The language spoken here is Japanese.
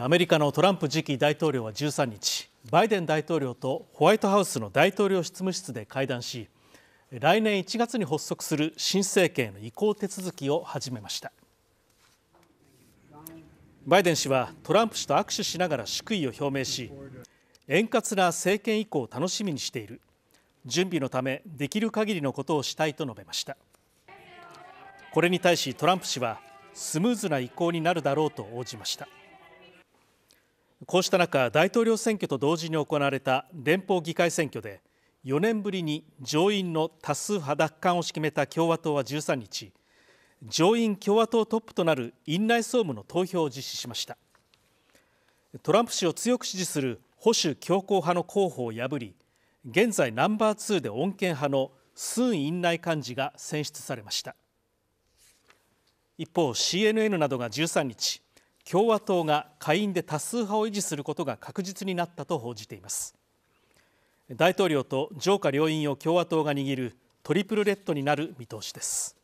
アメリカのトランプ次期大統領は13日バイデン大統領とホワイトハウスの大統領執務室で会談し来年1月に発足する新政権への移行手続きを始めましたバイデン氏はトランプ氏と握手しながら祝意を表明し円滑な政権移行を楽しみにしている準備のためできる限りのことをしたいと述べましたこれに対しトランプ氏はスムーズな移行になるだろうと応じましたこうした中大統領選挙と同時に行われた連邦議会選挙で4年ぶりに上院の多数派奪還を決めた共和党は13日上院共和党トップとなる院内総務の投票を実施しましたトランプ氏を強く支持する保守強硬派の候補を破り現在ナンバー2で穏健派のスン院内幹事が選出されました一方 CNN などが13日共和党が下院で多数派を維持することが確実になったと報じています大統領と上下両院を共和党が握るトリプルレッドになる見通しです